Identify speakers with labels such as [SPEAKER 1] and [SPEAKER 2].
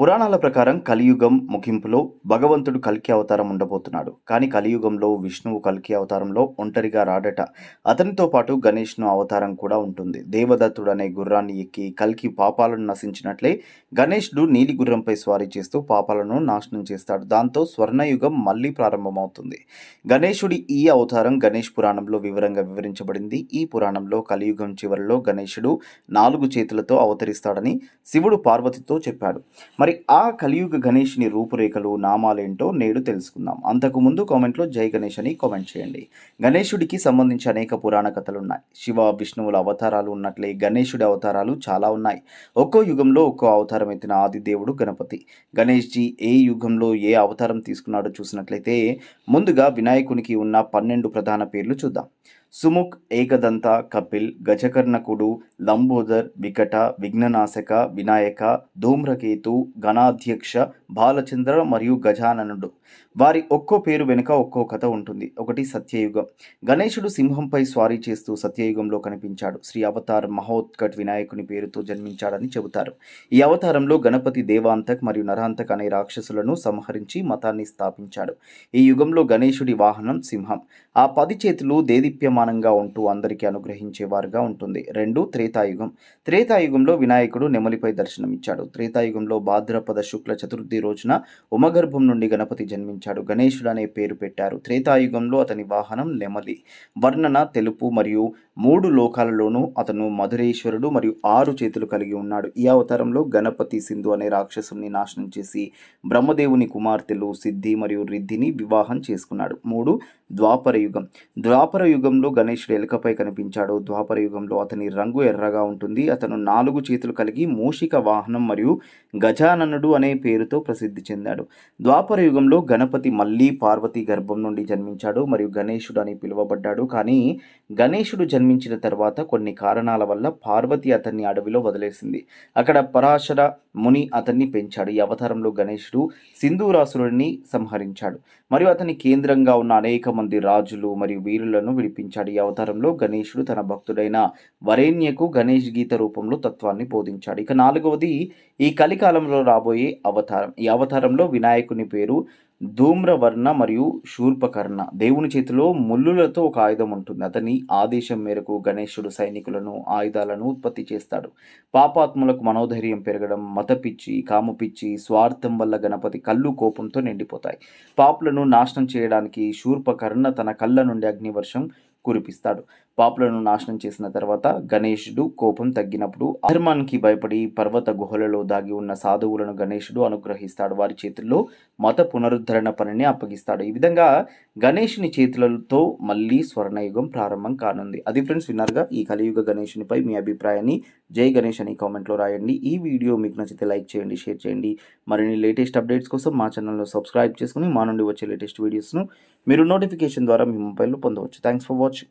[SPEAKER 1] పురాణాల ప్రకారం కలియుగం ముగింపులో భగవంతుడు కల్కి అవతారం ఉండబోతున్నాడు కానీ కలియుగంలో విష్ణువు కల్కి అవతారంలో ఒంటరిగా రాడట అతనితో పాటు గణేష్ను అవతారం కూడా ఉంటుంది దేవదత్తుడు అనే గుర్రాన్ని ఎక్కి కల్కి పాపాలను నశించినట్లే గణేష్డు నీలి గుర్రంపై స్వారీ చేస్తూ పాపాలను నాశనం చేస్తాడు దాంతో స్వర్ణయుగం మళ్ళీ ప్రారంభమవుతుంది గణేషుడి ఈ అవతారం గణేష్ పురాణంలో వివరంగా వివరించబడింది ఈ పురాణంలో కలియుగం చివరిలో గణేషుడు నాలుగు చేతులతో అవతరిస్తాడని శివుడు పార్వతితో చెప్పాడు మరి ఆ కలియుగ గణేష్ని రూపురేఖలు నామాలేంటో నేడు తెలుసుకుందాం అంతకుముందు కామెంట్లో జై గణేష్ అని కామెంట్ చేయండి గణేషుడికి సంబంధించి అనేక పురాణ కథలు ఉన్నాయి శివ విష్ణువుల అవతారాలు ఉన్నట్లే గణేషుడి అవతారాలు చాలా ఉన్నాయి ఒక్కో యుగంలో ఒక్కో అవతారం ఎత్తిన ఆదిదేవుడు గణపతి గణేష్జీ ఏ యుగంలో ఏ అవతారం తీసుకున్నాడో చూసినట్లయితే ముందుగా వినాయకునికి ఉన్న పన్నెండు ప్రధాన పేర్లు చూద్దాం సుముఖ్ ఏకదంత కపిల్ గజకర్ణకుడు లంబోదర్ వికట విఘ్ననాశక వినాయక ధూమ్రకేతు గణాధ్యక్ష బాలచంద్ర మరియు గజాననుడు వారి ఒక్కో పేరు వెనుక ఒక్కో కథ ఉంటుంది ఒకటి సత్యయుగం గణేశుడు సింహంపై స్వారీ చేస్తూ సత్యయుగంలో కనిపించాడు శ్రీ అవతార్ మహోత్కట్ వినాయకుని పేరుతో జన్మించాడని చెబుతారు ఈ అవతారంలో గణపతి దేవాంతక్ మరియు నరాంతక్ అనే రాక్షసులను సంహరించి మతాన్ని స్థాపించాడు ఈ యుగంలో గణేశుడి వాహనం సింహం ఆ పది చేతులు దేదీప్యమా సమానంగా ఉంటూ అందరికీ అనుగ్రహించేవారుగా ఉంటుంది రెండు త్రేతాయుగం త్రేతాయుగంలో వినాయకుడు నెమలిపై దర్శనమిచ్చాడు త్రేతాయుగంలో భాద్రపద శుక్ల చతుర్థి రోజున ఉమగర్భం నుండి గణపతి జన్మించాడు గణేశుడు అనే పేరు పెట్టారు త్రేతాయుగంలో అతని వాహనం నెమలి వర్ణన తెలుపు మరియు మూడు లోకాలలోనూ అతను మధురేశ్వరుడు మరియు ఆరు చేతులు కలిగి ఉన్నాడు ఈ అవతారంలో గణపతి సింధు అనే రాక్షసుని నాశనం చేసి బ్రహ్మదేవుని కుమార్తెలు సిద్ధి మరియు రిద్ధిని వివాహం చేసుకున్నాడు మూడు ద్వాపర యుగం ద్వాపర యుగంలో గణేశుడు ఎలుకపై కనిపించాడు ద్వాపర యుగంలో అతని రంగు ఎర్రగా ఉంటుంది అతను నాలుగు చేతులు కలిగి మూషిక వాహనం మరియు గజాననుడు అనే పేరుతో ప్రసిద్ధి చెందాడు ద్వాపర యుగంలో గణపతి మళ్ళీ పార్వతి గర్భం నుండి జన్మించాడు మరియు గణేశుడు అని పిలువబడ్డాడు కానీ గణేశుడు జన్ జన్మించిన తర్వాత కొన్ని కారణాల వల్ల పార్వతి అతన్ని అడవిలో వదిలేసింది అక్కడ పరాశర ముని అతన్ని పెంచాడు ఈ అవతారంలో గణేశుడు సింధూరాసురుడిని సంహరించాడు మరియు అతని కేంద్రంగా ఉన్న అనేక మంది రాజులు మరియు వీరులను విడిపించాడు ఈ అవతారంలో గణేశుడు తన భక్తుడైన వరేణ్యకు గణేష్ గీత రూపంలో తత్వాన్ని బోధించాడు ఇక నాలుగవది ఈ కలికాలంలో రాబోయే అవతారం ఈ అవతారంలో వినాయకుని పేరు ధూమ్రవర్ణ మరియు శూర్పకర్ణ దేవుని చేతిలో ముల్లులతో ఒక ఆయుధం ఉంటుంది అతని ఆదేశం మేరకు గణేశుడు సైనికులను ఆయుధాలను ఉత్పత్తి చేస్తాడు పాపాత్ములకు మనోధైర్యం పెరగడం మతపిచ్చి కామపిచ్చి స్వార్థం వల్ల గణపతి కళ్ళు కోపంతో నిండిపోతాయి పాపులను నాశనం చేయడానికి శూర్పకర్ణ తన కళ్ళ నుండి అగ్నివర్షం కురిపిస్తాడు పాపులను నాశనం చేసిన తర్వాత గణేషుడు కోపం తగ్గినప్పుడు అధర్మానికి భయపడి పర్వత గుహలలో దాగి ఉన్న సాధువులను గణేషుడు అనుగ్రహిస్తాడు వారి చేతుల్లో మత పునరుద్ధరణ పనిని అప్పగిస్తాడు ఈ విధంగా గణేషుని చేతులతో మళ్ళీ స్వర్ణయుగం ప్రారంభం కానుంది అది ఫ్రెండ్స్ విన్నారుగా ఈ కలియుగ గణేషునిపై మీ అభిప్రాయాన్ని జై గణేష్ అని కామెంట్లో రాయండి ఈ వీడియో మీకు నచ్చితే లైక్ చేయండి షేర్ చేయండి మరిన్ని లేటెస్ట్ అప్డేట్స్ కోసం మా ఛానల్లో సబ్స్క్రైబ్ చేసుకుని మా నుండి వచ్చే లేటెస్ట్ వీడియోస్ను మీరు నోటిఫికేషన్ ద్వారా మీ మొబైల్లో పొందవచ్చు థ్యాంక్స్ ఫర్ వాచింగ్